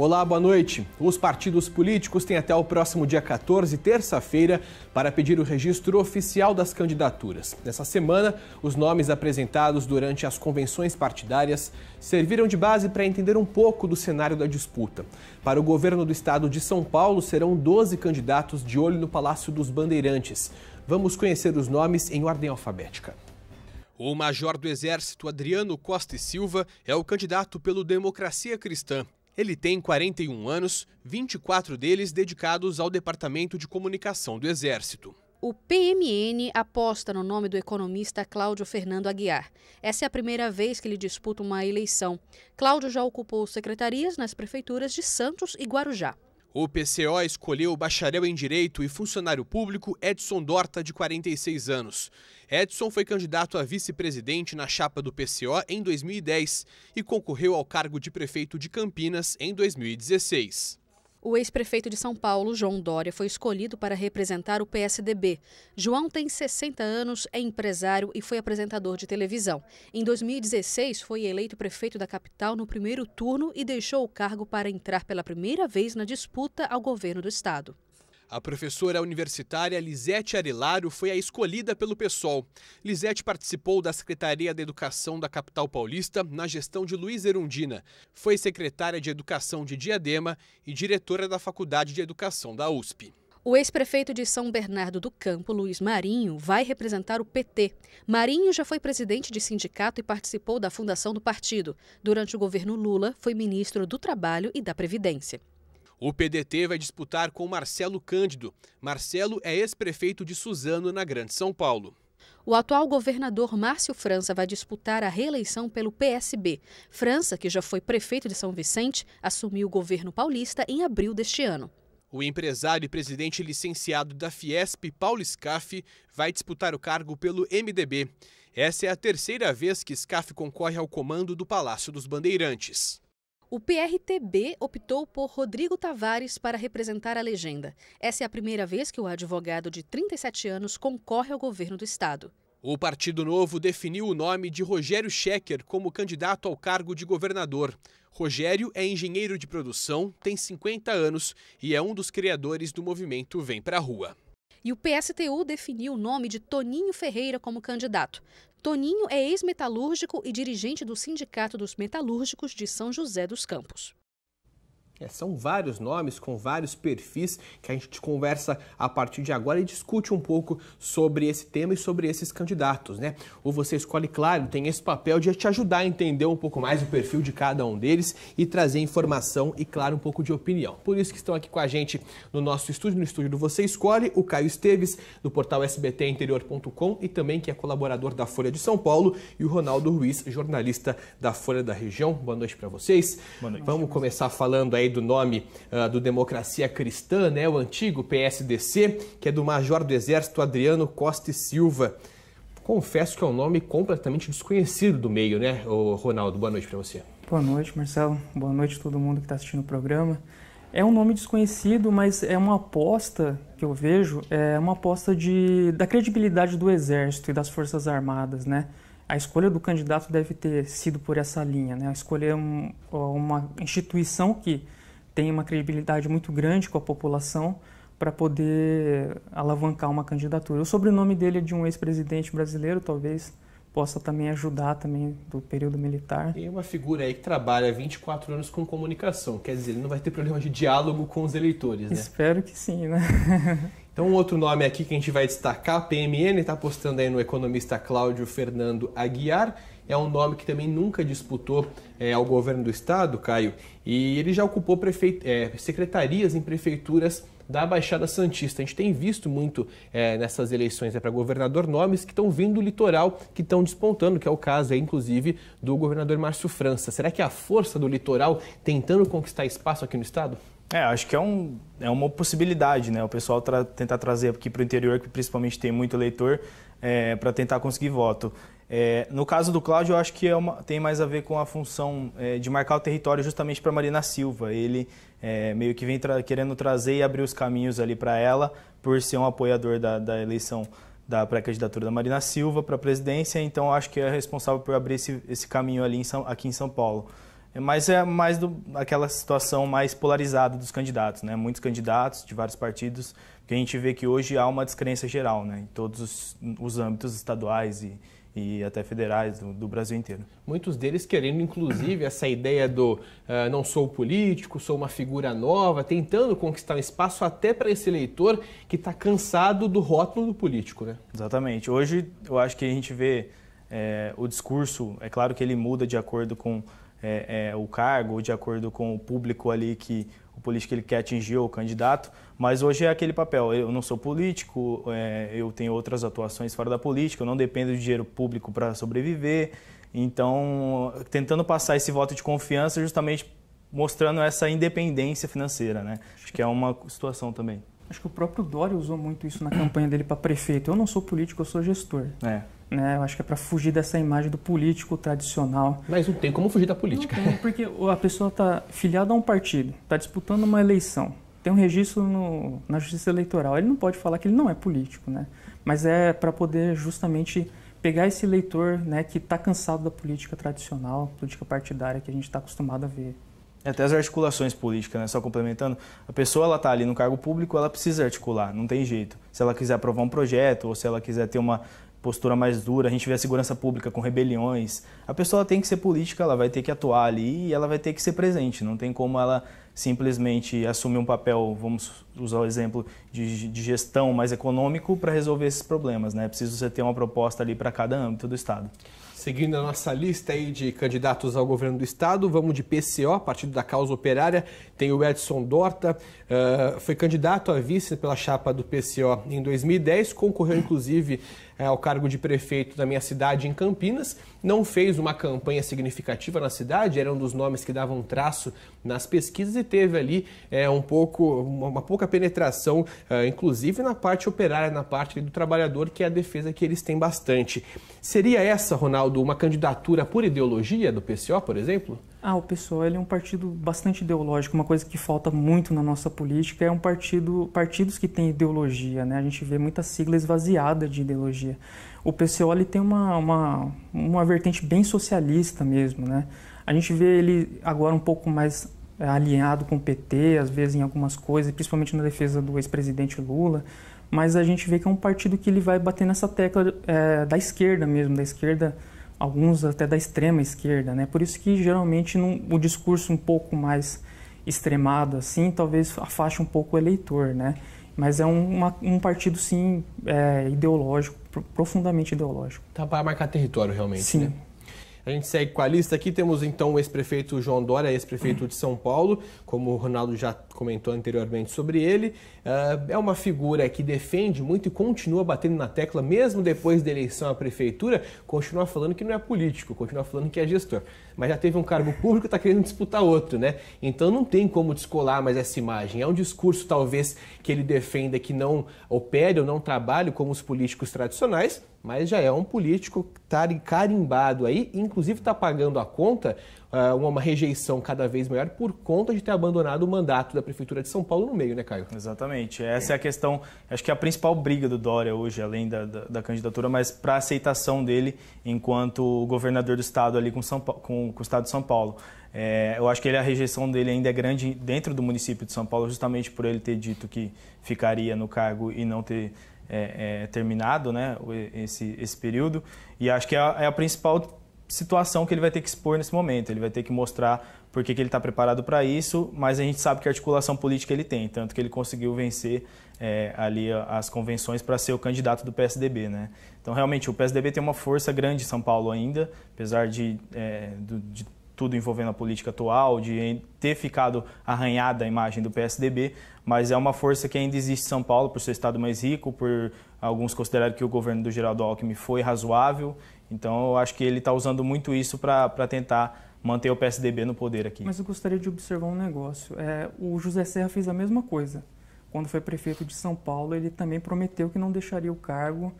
Olá, boa noite. Os partidos políticos têm até o próximo dia 14, terça-feira, para pedir o registro oficial das candidaturas. Nessa semana, os nomes apresentados durante as convenções partidárias serviram de base para entender um pouco do cenário da disputa. Para o governo do estado de São Paulo, serão 12 candidatos de olho no Palácio dos Bandeirantes. Vamos conhecer os nomes em ordem alfabética. O major do Exército Adriano Costa e Silva é o candidato pelo Democracia Cristã. Ele tem 41 anos, 24 deles dedicados ao Departamento de Comunicação do Exército. O PMN aposta no nome do economista Cláudio Fernando Aguiar. Essa é a primeira vez que ele disputa uma eleição. Cláudio já ocupou secretarias nas prefeituras de Santos e Guarujá. O PCO escolheu o bacharel em Direito e funcionário público Edson Dorta, de 46 anos. Edson foi candidato a vice-presidente na chapa do PCO em 2010 e concorreu ao cargo de prefeito de Campinas em 2016. O ex-prefeito de São Paulo, João Dória, foi escolhido para representar o PSDB. João tem 60 anos, é empresário e foi apresentador de televisão. Em 2016, foi eleito prefeito da capital no primeiro turno e deixou o cargo para entrar pela primeira vez na disputa ao governo do estado. A professora universitária Lisete Arelaro foi a escolhida pelo PSOL. Lisete participou da Secretaria da Educação da capital paulista na gestão de Luiz Erundina. Foi secretária de Educação de Diadema e diretora da Faculdade de Educação da USP. O ex-prefeito de São Bernardo do Campo, Luiz Marinho, vai representar o PT. Marinho já foi presidente de sindicato e participou da fundação do partido. Durante o governo Lula, foi ministro do Trabalho e da Previdência. O PDT vai disputar com Marcelo Cândido. Marcelo é ex-prefeito de Suzano, na Grande São Paulo. O atual governador Márcio França vai disputar a reeleição pelo PSB. França, que já foi prefeito de São Vicente, assumiu o governo paulista em abril deste ano. O empresário e presidente licenciado da Fiesp, Paulo Scaff, vai disputar o cargo pelo MDB. Essa é a terceira vez que Scaff concorre ao comando do Palácio dos Bandeirantes. O PRTB optou por Rodrigo Tavares para representar a legenda. Essa é a primeira vez que o advogado de 37 anos concorre ao governo do estado. O Partido Novo definiu o nome de Rogério Schecker como candidato ao cargo de governador. Rogério é engenheiro de produção, tem 50 anos e é um dos criadores do movimento Vem Pra Rua. E o PSTU definiu o nome de Toninho Ferreira como candidato. Toninho é ex-metalúrgico e dirigente do Sindicato dos Metalúrgicos de São José dos Campos. É, são vários nomes com vários perfis que a gente conversa a partir de agora e discute um pouco sobre esse tema e sobre esses candidatos, né? O Você Escolhe Claro tem esse papel de te ajudar a entender um pouco mais o perfil de cada um deles e trazer informação e, claro, um pouco de opinião. Por isso que estão aqui com a gente no nosso estúdio, no estúdio do Você Escolhe, o Caio Esteves, do portal sbtinterior.com e também que é colaborador da Folha de São Paulo e o Ronaldo Ruiz, jornalista da Folha da Região. Boa noite para vocês. Boa noite. Vamos começar falando aí aí do nome uh, do Democracia Cristã, né, o antigo PSDC, que é do Major do Exército Adriano Costa e Silva. Confesso que é um nome completamente desconhecido do meio, né, O Ronaldo? Boa noite para você. Boa noite, Marcelo. Boa noite a todo mundo que está assistindo o programa. É um nome desconhecido, mas é uma aposta que eu vejo, é uma aposta de, da credibilidade do Exército e das Forças Armadas, né? A escolha do candidato deve ter sido por essa linha, né? Escolher é um, uma instituição que tem uma credibilidade muito grande com a população para poder alavancar uma candidatura. O sobrenome dele é de um ex-presidente brasileiro, talvez possa também ajudar também do período militar. Tem uma figura aí que trabalha 24 anos com comunicação, quer dizer, ele não vai ter problema de diálogo com os eleitores, né? Espero que sim, né? então, um outro nome aqui que a gente vai destacar, PMN, está postando aí no economista Cláudio Fernando Aguiar, é um nome que também nunca disputou é, ao governo do estado, Caio, e ele já ocupou prefeit... é, secretarias em prefeituras da Baixada Santista. A gente tem visto muito é, nessas eleições é, né, para governador nomes que estão vindo do litoral, que estão despontando, que é o caso, é, inclusive, do governador Márcio França. Será que a força do litoral tentando conquistar espaço aqui no estado? É, acho que é, um, é uma possibilidade, né? O pessoal tra tentar trazer aqui para o interior, que principalmente tem muito eleitor, é, para tentar conseguir voto. É, no caso do Cláudio, eu acho que é uma, tem mais a ver com a função é, de marcar o território justamente para Marina Silva. Ele é, meio que vem tra querendo trazer e abrir os caminhos ali para ela, por ser um apoiador da, da eleição da pré-candidatura da Marina Silva para a presidência, então acho que é responsável por abrir esse, esse caminho ali em São, aqui em São Paulo. É, mas é mais do, aquela situação mais polarizada dos candidatos, né? Muitos candidatos de vários partidos que a gente vê que hoje há uma descrença geral né, em todos os, os âmbitos estaduais e, e até federais do, do, Brasil inteiro. Muitos deles querendo, inclusive, essa ideia do uh, não sou político, sou uma figura nova, tentando conquistar um espaço até para esse eleitor que está cansado do rótulo do político. Né? Exatamente. Hoje eu acho que a gente vê é, o discurso, é claro que ele muda de acordo com é, é, o cargo, de acordo com o público ali que o político ele quer atingir o candidato, mas hoje é aquele papel. Eu não sou político, é, eu tenho outras atuações fora da política, eu não dependo de dinheiro público para sobreviver. Então, tentando passar esse voto de confiança, justamente mostrando essa independência financeira, né? Acho que é uma situação também. Acho que o próprio Dória usou muito isso na campanha dele para prefeito. Eu não sou político, eu sou gestor. É. Né? Eu acho que é para fugir dessa imagem do político tradicional. Mas não tem como fugir da política. Não tem, porque a pessoa está filiada a um partido, está disputando uma eleição, tem um registro no, na Justiça Eleitoral. Ele não pode falar que ele não é político, né? Mas é para poder justamente pegar esse eleitor né, que está cansado da política tradicional, política partidária que a gente está acostumado a ver. É, até as articulações políticas, né? Só complementando, a pessoa ela está ali no cargo público, ela precisa articular, não tem jeito. Se ela quiser aprovar um projeto ou se ela quiser ter uma postura mais dura, a gente vê a segurança pública com rebeliões. A pessoa tem que ser política, ela vai ter que atuar ali e ela vai ter que ser presente. Não tem como ela simplesmente assumir um papel, vamos usar o exemplo de, de gestão mais econômico para resolver esses problemas, né? É preciso você ter uma proposta ali para cada âmbito do estado. Seguindo a nossa lista aí de candidatos ao governo do estado, vamos de PCO, Partido da Causa Operária, tem o Edson Dorta, uh, foi candidato a vice pela chapa do PCO em 2010, concorreu inclusive uh, ao cargo de prefeito da minha cidade em Campinas, não fez uma campanha significativa na cidade, era um dos nomes que davam um traço nas pesquisas e teve ali é, um pouco, uma, uma pouca penetração, é, inclusive na parte operária, na parte do trabalhador, que é a defesa que eles têm bastante. Seria essa, Ronaldo, uma candidatura por ideologia do PCO, por exemplo? Ah, o PSOL é um partido bastante ideológico, uma coisa que falta muito na nossa política é um partido, partidos que têm ideologia, né? A gente vê muita sigla esvaziada de ideologia. O PSOL tem uma, uma, uma vertente bem socialista mesmo, né? A gente vê ele agora um pouco mais é, alinhado com o PT, às vezes em algumas coisas, principalmente na defesa do ex-presidente Lula, mas a gente vê que é um partido que ele vai bater nessa tecla é, da esquerda mesmo, da esquerda alguns até da extrema esquerda, né? Por isso que geralmente num, o discurso um pouco mais extremado assim, talvez afaste um pouco o eleitor, né? Mas é um, uma, um partido sim é, ideológico, profundamente ideológico. Tá para marcar território realmente, sim. né? A gente segue com a lista aqui, temos então o ex-prefeito João Dória, ex-prefeito de São Paulo, como o Ronaldo já comentou anteriormente sobre ele. É, é uma figura que defende muito e continua batendo na tecla, mesmo depois da eleição à prefeitura, continua falando que não é político, continua falando que é gestor. Mas já teve um cargo público e está querendo disputar outro, né? Então não tem como descolar mais essa imagem. É um discurso, talvez, que ele defenda que não opere ou não trabalhe como os políticos tradicionais, mas já é um político tá carimbado aí, inclusive está pagando a conta, ah, uma rejeição cada vez maior por conta de ter abandonado o mandato da Prefeitura de São Paulo no meio, né, Caio? Exatamente. Essa é, a questão, acho que é a principal briga do Dória hoje, além da, da, da candidatura, mas para a aceitação dele enquanto governador do estado ali com, São, com, com o estado de São Paulo. É, eu acho que ele, a rejeição dele ainda é grande dentro do município de São Paulo, justamente por ele ter dito que ficaria no cargo e não ter é, é, terminado né, esse, esse período. E acho que é a, é a, principal situação que ele vai ter que expor nesse momento. Ele vai ter que mostrar por que, ele está preparado para isso, mas a gente sabe que articulação política ele tem, tanto que ele conseguiu vencer é, ali as convenções para ser o candidato do PSDB. Né? Então, realmente, o PSDB tem uma força grande em São Paulo ainda, apesar de, é, de, de tudo envolvendo a política atual, de ter ficado arranhada a imagem do PSDB, mas é uma força que ainda existe em São Paulo, por ser estado mais rico, por alguns considerarem que o governo do Geraldo Alckmin foi razoável. Então, eu acho que ele está usando muito isso para tentar manter o PSDB no poder aqui. Mas eu gostaria de observar um negócio. É, o José Serra fez a mesma coisa. Quando foi prefeito de São Paulo, ele também prometeu que não deixaria o cargo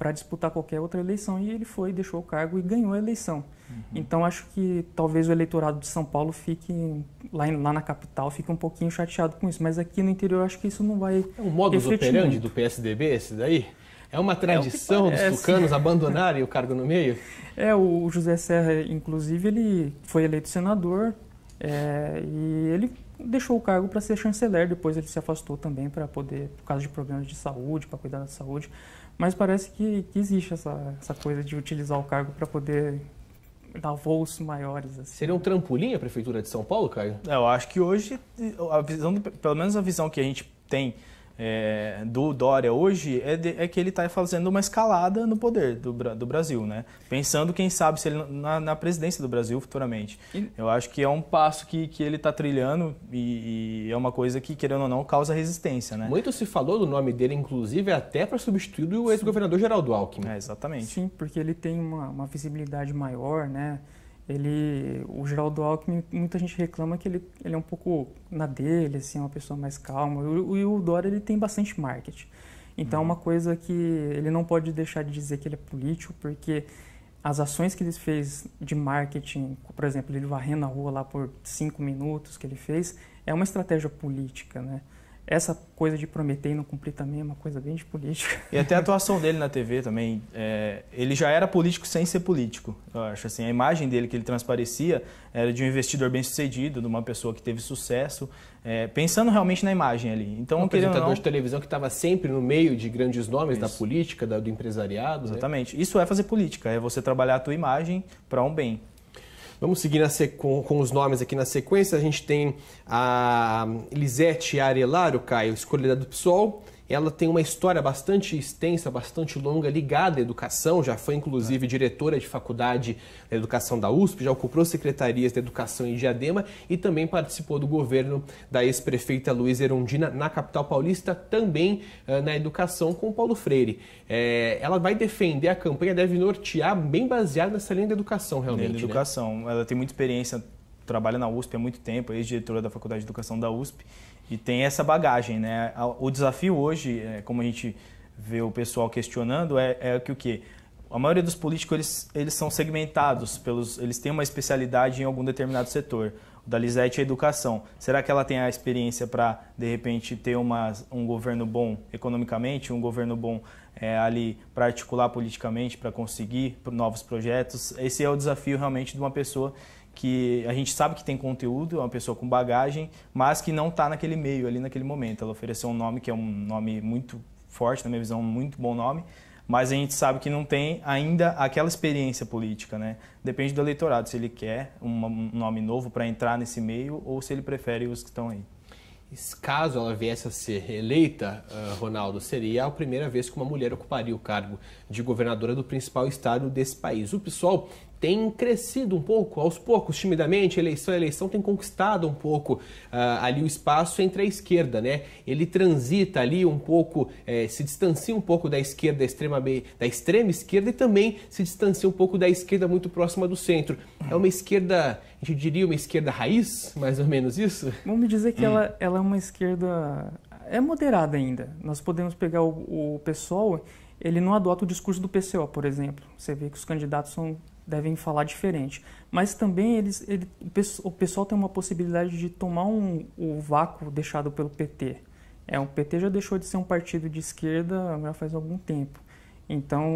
para disputar qualquer outra eleição e ele foi, deixou o cargo e ganhou a eleição. Uhum. Então acho que talvez o eleitorado de São Paulo fique lá, em, lá na capital fique um pouquinho chateado com isso, mas aqui no interior acho que isso não vai. É um modus operandi muito. do PSDB esse daí? É uma é tradição é dos tucanos abandonarem o cargo no meio? É, o José Serra, inclusive, ele foi eleito senador é, e ele deixou o cargo para ser chanceler, depois ele se afastou também para poder, por causa de problemas de saúde, para cuidar da saúde. Mas parece que, que existe essa, essa coisa de utilizar o cargo para poder dar voos maiores. Assim. Seria um trampolim a Prefeitura de São Paulo, Caio? É, eu acho que hoje, a visão, pelo menos a visão que a gente tem é, do Dória hoje é, de, é que ele está fazendo uma escalada no poder do, do Brasil, né? Pensando, quem sabe, se ele na, na presidência do Brasil futuramente. E... Eu acho que é um passo que, que ele está trilhando e, e, é uma coisa que, querendo ou não, causa resistência, né? Muito se falou do nome dele, inclusive, até para substituir o ex-governador Geraldo Alckmin. É, exatamente. Sim, porque ele tem uma, uma visibilidade maior, né? ele, o Geraldo Alckmin, muita gente reclama que ele, ele é um pouco na dele, assim, é uma pessoa mais calma. E o, o Dória, ele tem bastante marketing. Então, é uma uhum. coisa que ele não pode deixar de dizer que ele é político, porque as ações que ele fez de marketing, por exemplo, ele varrendo a rua lá por cinco minutos que ele fez, é uma estratégia política, né? essa coisa de prometer e não cumprir também é uma coisa bem de política. E até a atuação dele na TV também, é, ele já era político sem ser político, eu acho assim. A imagem dele que ele transparecia era de um investidor bem sucedido, de uma pessoa que teve sucesso, é, pensando realmente na imagem ali. Então, um apresentador não, de televisão que estava sempre no meio de grandes nomes isso. da política, da, do empresariado. Né? Exatamente. Né? Isso é fazer política, é você trabalhar a tua imagem para um bem. Vamos seguir com, com, os nomes aqui na sequência. A gente tem a Lisete Arelaro, Caio, escolhida do PSOL ela tem uma história bastante extensa, bastante longa, ligada à educação, já foi inclusive diretora de faculdade da educação da USP, já ocupou secretarias da educação em Diadema e também participou do governo da ex-prefeita Luiz Erundina na capital paulista, também uh, na educação com Paulo Freire. É, ela vai defender a campanha, deve nortear bem baseada nessa linha da educação, realmente. Linha da né? educação. Né? Ela tem muita experiência trabalha na USP há muito tempo, é ex-diretora da Faculdade de Educação da USP, e tem essa bagagem. Né? O desafio hoje, é, como a gente vê o pessoal questionando, é, é que o quê? A maioria dos políticos, eles, eles são segmentados, pelos, eles têm uma especialidade em algum determinado setor da Lisete é educação. Será que ela tem a experiência para, de repente, ter uma, um governo bom economicamente, um governo bom é, ali para articular politicamente, para conseguir novos projetos? Esse é o desafio realmente de uma pessoa que a gente sabe que tem conteúdo, é uma pessoa com bagagem, mas que não está naquele meio ali naquele momento. Ela ofereceu um nome que é um nome muito forte, na minha visão, um muito bom nome, mas a gente sabe que não tem ainda aquela experiência política, né? Depende do eleitorado, se ele quer um nome novo para entrar nesse meio ou se ele prefere os que estão aí. Caso ela viesse a ser eleita, ah, Ronaldo, seria a primeira vez que uma mulher ocuparia o cargo de governadora do principal estado desse país. O PSOL tem crescido um pouco, aos poucos, timidamente, eleição a eleição, tem conquistado um pouco uh, ali o espaço entre a esquerda, né? Ele transita ali um pouco, eh, se distancia um pouco da esquerda extrema, da extrema esquerda e também se distancia um pouco da esquerda muito próxima do centro. É uma esquerda, a gente diria uma esquerda raiz, mais ou menos isso? Vamos dizer que hum. ela, ela é uma esquerda, é moderada ainda. Nós podemos pegar o, o pessoal ele não adota o discurso do PCO, por exemplo. Você vê que os candidatos são devem falar diferente. Mas também eles, ele, o pessoal tem uma possibilidade de tomar um, o vácuo deixado pelo PT. É, o PT já deixou de ser um partido de esquerda já faz algum tempo. Então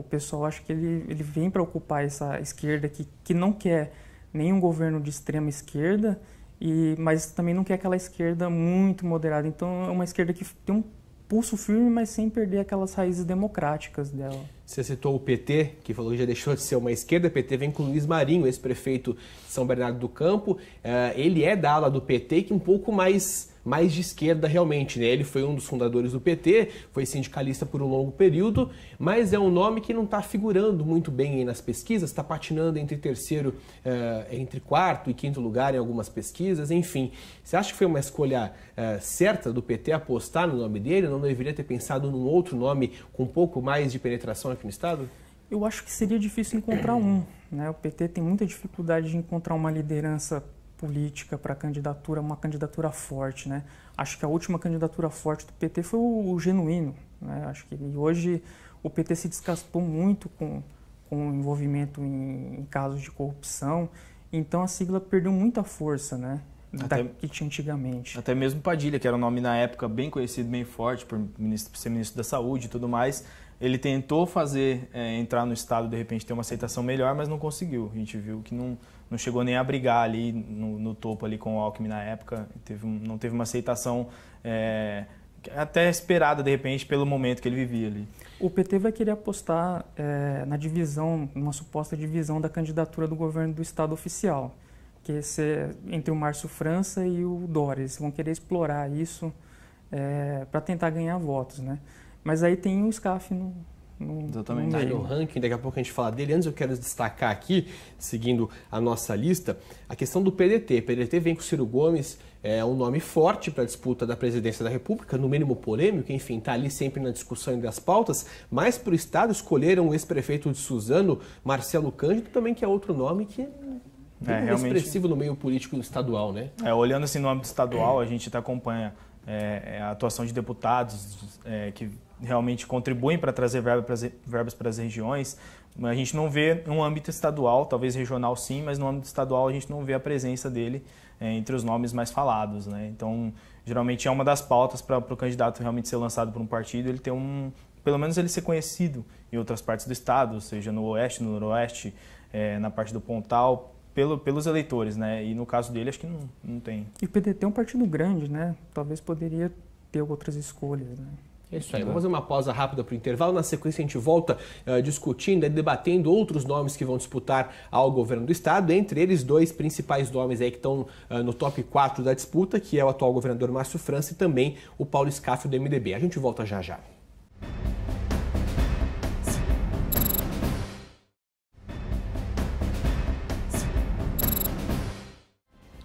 o pessoal acha que ele, ele vem para ocupar essa esquerda que, que não quer nenhum governo de extrema esquerda, e, mas também não quer aquela esquerda muito moderada. Então é uma esquerda que tem um pulso firme, mas sem perder aquelas raízes democráticas dela. Você citou o PT, que falou que já deixou de ser uma esquerda. O PT vem com o Luiz Marinho, ex-prefeito de São Bernardo do Campo. É, ele é da ala do PT, que um pouco mais mais de esquerda realmente. Né? Ele foi um dos fundadores do PT, foi sindicalista por um longo período, mas é um nome que não está figurando muito bem nas pesquisas, está patinando entre terceiro, eh, entre quarto e quinto lugar em algumas pesquisas, enfim. Você acha que foi uma escolha eh, certa do PT apostar no nome dele? Não deveria ter pensado num outro nome com um pouco mais de penetração aqui no Estado? Eu acho que seria difícil encontrar um. Né? O PT tem muita dificuldade de encontrar uma liderança política para candidatura, uma candidatura forte, né? Acho que a última candidatura forte do PT foi o, o genuíno, né? Acho que e hoje o PT se desgastou muito com, com envolvimento em, em casos de corrupção, então a sigla perdeu muita força, né? Até, que tinha antigamente. Até mesmo Padilha, que era um nome na época bem conhecido, bem forte, por, ministro, por ser ministro da Saúde e tudo mais, ele tentou fazer é, entrar no Estado, de repente ter uma aceitação melhor, mas não conseguiu. A gente viu que não, não chegou nem a brigar ali no, no topo ali com o Alckmin na época, teve não teve uma aceitação é, até esperada de repente pelo momento que ele vivia ali. O PT vai querer apostar é, na divisão, numa suposta divisão da candidatura do governo do Estado oficial, que é entre o Márcio França e o Dória. Eles vão querer explorar isso é, para tentar ganhar votos, né? Mas aí tem o SCAF no, Exatamente. Tá no ranking, daqui a pouco a gente fala dele. Antes eu quero destacar aqui, seguindo a nossa lista, a questão do PDT. O PDT vem com o Ciro Gomes, é um nome forte para a disputa da presidência da República, no mínimo polêmico, enfim, está ali sempre na discussão das pautas, mas para o Estado escolheram o ex-prefeito de Suzano, Marcelo Cândido, também que é outro nome que é, realmente... expressivo no meio político estadual, né? É, olhando assim no âmbito estadual, é. a gente acompanha é, é, a atuação de deputados é, que realmente contribuem para trazer verba pras, verbas para as regiões. A gente não vê no âmbito estadual, talvez regional sim, mas no âmbito estadual a gente não vê a presença dele é, entre os nomes mais falados. Né? Então, geralmente é uma das pautas para o candidato realmente ser lançado por um partido, ele ter um, pelo menos ele ser conhecido em outras partes do estado, seja no oeste, no noroeste, é, na parte do Pontal, pelo, pelos eleitores, né? E no caso dele, acho que não, não tem. E o PDT é um partido grande, né? Talvez poderia ter outras escolhas, né? É isso aí. Vamos fazer uma pausa rápida para o intervalo. Na sequência, a gente volta uh, discutindo e debatendo outros nomes que vão disputar ao governo do Estado. Entre eles, dois principais nomes aí que estão uh, eh, no top 4 da disputa, que é o atual governador Márcio França e também o Paulo Scaffio do MDB. A gente volta já já.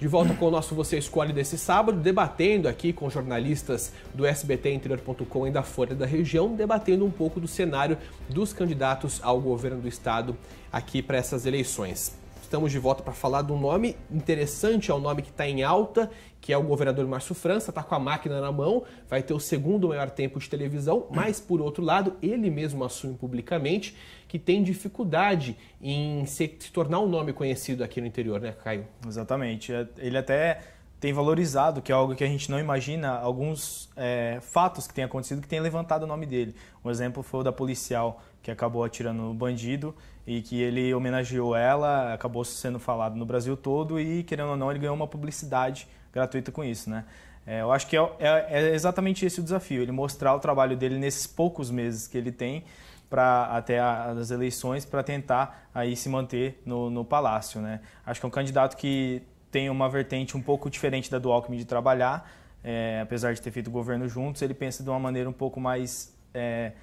de volta com o nosso Você Escolhe desse sábado, debatendo aqui com jornalistas do SBT Interior.com e da Folha da Região, debatendo um pouco do cenário dos candidatos ao governo do estado aqui para essas eleições estamos de volta para falar de um nome interessante, é um nome que está em alta, que é o governador Márcio França, está com a máquina na mão, vai ter o segundo maior tempo de televisão, mas por outro lado, ele mesmo assume publicamente que tem dificuldade em se, se tornar um nome conhecido aqui no interior, né, Caio? Exatamente. É, ele até tem valorizado, que é algo que a gente não imagina, alguns é, fatos que têm acontecido que têm levantado o nome dele. Um exemplo foi o da policial que acabou atirando no bandido e que ele homenageou ela, acabou sendo falado no Brasil todo e, querendo ou não, ele ganhou uma publicidade gratuita com isso, né? É, eu acho que é, é, é, exatamente esse o desafio, ele mostrar o trabalho dele nesses poucos meses que ele tem para até as eleições para tentar aí se manter no, no palácio, né? Acho que é um candidato que tem uma vertente um pouco diferente da do Alckmin de trabalhar, é, apesar de ter feito o governo juntos, ele pensa de uma maneira um pouco mais, é,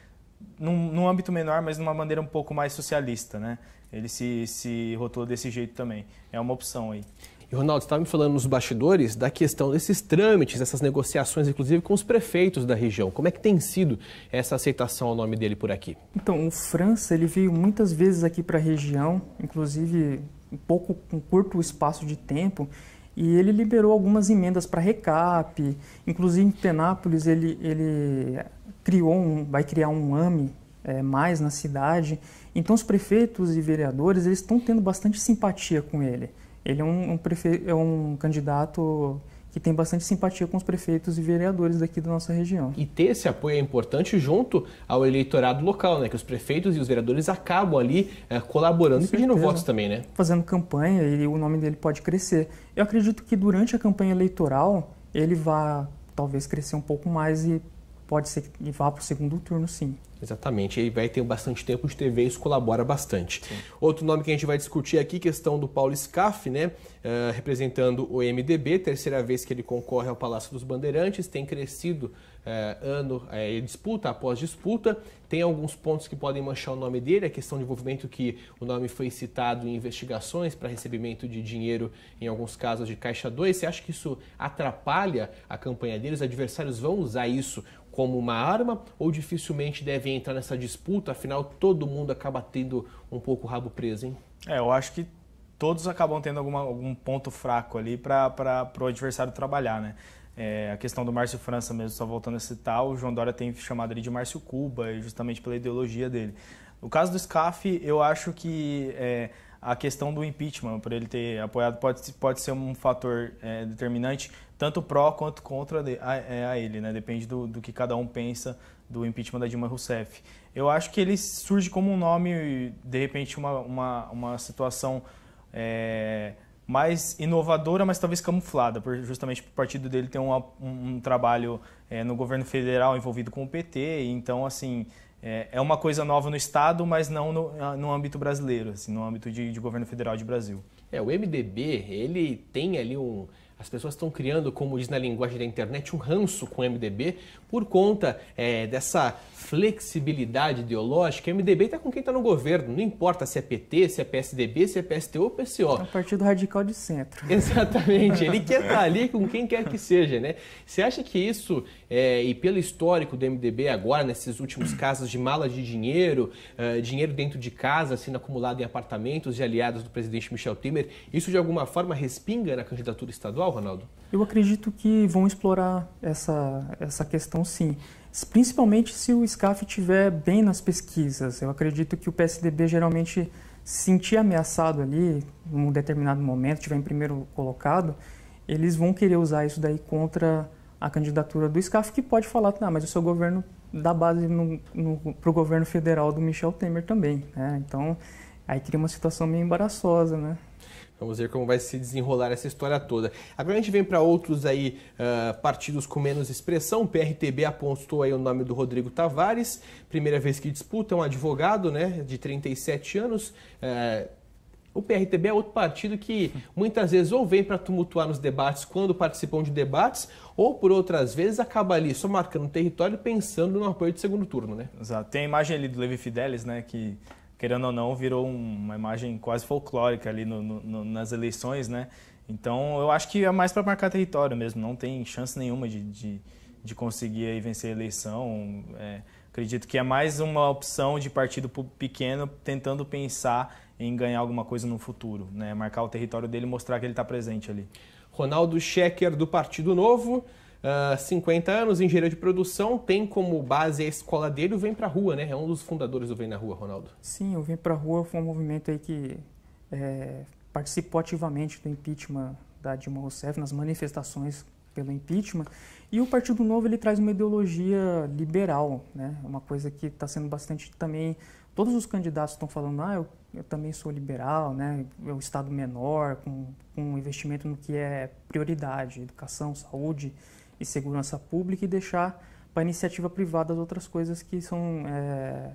num, num âmbito menor, mas de uma maneira um pouco mais socialista, né? Ele se, se desse jeito também. É uma opção aí. E, Ronaldo, você estava tá me falando nos bastidores da questão desses trâmites, dessas negociações, inclusive com os prefeitos da região. Como é que tem sido essa aceitação ao nome dele por aqui? Então, o França, ele veio muitas vezes aqui para a região, inclusive um pouco um curto espaço de tempo e ele liberou algumas emendas para recap, inclusive em Penápolis ele, ele criou um, vai criar um AME é, mais na cidade. Então os prefeitos e vereadores eles estão tendo bastante simpatia com ele. Ele é um, um, é um candidato que tem bastante simpatia com os prefeitos e vereadores daqui da nossa região. E ter esse apoio é importante junto ao eleitorado local, né? Que os prefeitos e os vereadores acabam ali é, colaborando e pedindo votos também, né? Fazendo campanha e o nome dele pode crescer. Eu acredito que durante a campanha eleitoral ele vá talvez crescer um pouco mais e pode ser que vá para o segundo turno, sim. Exatamente, ele vai ter bastante tempo de TV, isso colabora bastante. Sim. Outro nome que a gente vai discutir aqui, questão do Paulo Scaff, né? Uh, representando o MDB, terceira vez que ele concorre ao Palácio dos Bandeirantes, tem crescido uh, ano uh, disputa após disputa. Tem alguns pontos que podem manchar o nome dele, a questão de envolvimento que o nome foi citado em investigações para recebimento de dinheiro, em alguns casos de Caixa 2. Você acha que isso atrapalha a campanha dele? Os adversários vão usar isso como uma arma ou dificilmente devem entrar nessa disputa, afinal todo mundo acaba tendo um pouco o rabo preso, hein? É, eu acho que todos acabam tendo alguma, algum ponto fraco ali para o adversário trabalhar, né? É, a questão do Márcio França mesmo, só voltando a citar, o João Dória tem chamado ele de Márcio Cuba, justamente pela ideologia dele. O caso do SCAF, eu acho que é, a questão do impeachment, por ele ter apoiado, pode, pode ser um fator é, determinante, tanto pró quanto contra de, a, é, a, ele, né? Depende do, do, que cada um pensa do impeachment da Dilma Rousseff. Eu acho que ele surge como um nome, de repente, uma, uma, uma situação é, mais inovadora, mas talvez camuflada, por, justamente por o partido dele ter um, um, um trabalho é, no governo federal envolvido com o PT, então, assim é, é, uma coisa nova no Estado, mas não no, ah, no âmbito brasileiro, assim, no âmbito de, de governo federal de Brasil. É, o MDB, ele tem ali um, as pessoas estão criando, como diz na linguagem da internet, um ranço com o MDB por conta é, dessa flexibilidade ideológica, o MDB está com quem está no governo, não importa se é PT, se é PSDB, se é PSTU ou PCO. É um partido radical de centro. Exatamente, ele quer estar tá ali com quem quer que seja, né? Você acha que isso, é, e pelo histórico do MDB agora, nesses últimos casos de malas de dinheiro, uh, dinheiro dentro de casa, sendo acumulado em apartamentos de aliados do presidente Michel Temer, isso de alguma forma respinga na candidatura estadual, Ronaldo? Eu acredito que vão explorar essa, essa questão sim principalmente se o SCAF estiver bem nas pesquisas. Eu acredito que o PSDB geralmente se sentir ameaçado ali, num determinado momento, estiver em primeiro colocado, eles vão querer usar isso daí contra a candidatura do SCAF, que pode falar, ah, mas o seu governo dá base para o governo federal do Michel Temer também. Né? Então, aí cria uma situação meio embaraçosa, né? Vamos ver como vai se desenrolar essa história toda. Agora a gente vem para outros aí uh, partidos com menos expressão. O PRTB apontou aí o nome do Rodrigo Tavares, primeira vez que disputa, é um advogado né, de 37 anos. Uh, o PRTB é outro partido que muitas vezes ou vem para tumultuar nos debates quando participam de debates, ou por outras vezes acaba ali só marcando território pensando no apoio de segundo turno, né? Exato. Tem a imagem ali do Levi Fidelis, né, que querendo ou não, virou uma imagem quase folclórica ali no, no, nas eleições, né? Então, eu acho que é mais para marcar território mesmo. Não tem chance nenhuma de, de, de conseguir aí vencer a eleição. É, acredito que é mais uma opção de partido pequeno tentando pensar em ganhar alguma coisa no futuro, né? Marcar o território dele, mostrar que ele está presente ali. Ronaldo Schecker, do Partido Novo uh, ah, 50 anos, engenheiro de produção, tem como base a escola dele o Vem Pra Rua, né? É um dos fundadores do Vem na Rua, Ronaldo. Sim, o Vem Pra Rua foi um movimento aí que é, participou ativamente do impeachment da Dilma Rousseff, nas manifestações pelo impeachment. E o Partido Novo ele traz uma ideologia liberal, né? Uma coisa que está sendo bastante também todos os candidatos estão falando, ah, eu, eu, também sou liberal, né? É um Estado menor, com, com investimento no que é prioridade, educação, saúde e segurança pública e deixar para iniciativa privada as outras coisas que são é,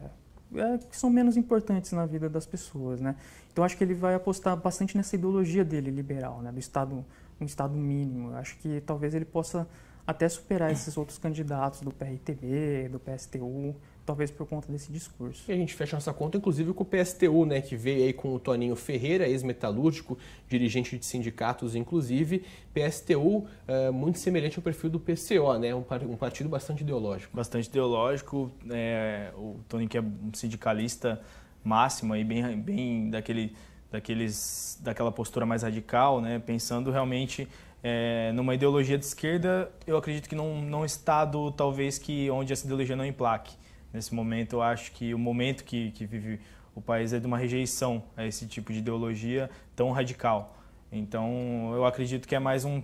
é, que são menos importantes na vida das pessoas, né? Então acho que ele vai apostar bastante nessa ideologia dele liberal, né? Do estado um estado mínimo. Eu acho que talvez ele possa até superar esses outros candidatos do PRTB, do PSTU, talvez por conta desse discurso. E a gente fecha nossa conta, inclusive, com o PSTU, né, que veio aí com o Toninho Ferreira, ex-metalúrgico, dirigente de sindicatos, inclusive. PSTU, é, eh, muito semelhante ao perfil do PCO, né, um, um partido bastante ideológico. Bastante ideológico. É, o Toninho, que é um sindicalista máximo, aí, bem, bem daquele, daqueles, daquela postura mais radical, né, pensando realmente é, numa ideologia de esquerda, eu acredito que num, num estado, talvez, que onde essa ideologia não emplaque. Nesse momento, eu acho que o momento que, que vive o país é de uma rejeição a esse tipo de ideologia tão radical. Então, eu acredito que é mais um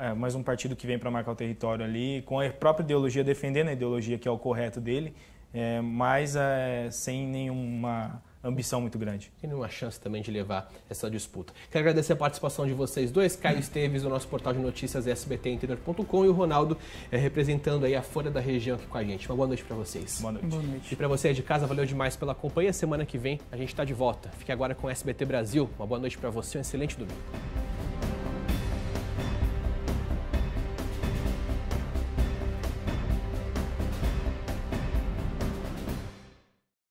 é, mais um partido que vem para marcar o território ali, com a própria ideologia defendendo a ideologia que é o correto dele, é, mas é, sem nenhuma ambição muito grande. Tem uma chance também de levar essa disputa. Quero agradecer a participação de vocês dois, Caio Esteves, do nosso portal de notícias sbtinterior.com e o Ronaldo é, representando aí a Folha da Região aqui com a gente. Uma boa noite para vocês. Boa noite. boa noite. E para você de casa, valeu demais pela companhia. Semana que vem a gente está de volta. Fique agora com o SBT Brasil. Uma boa noite para você, um excelente domingo.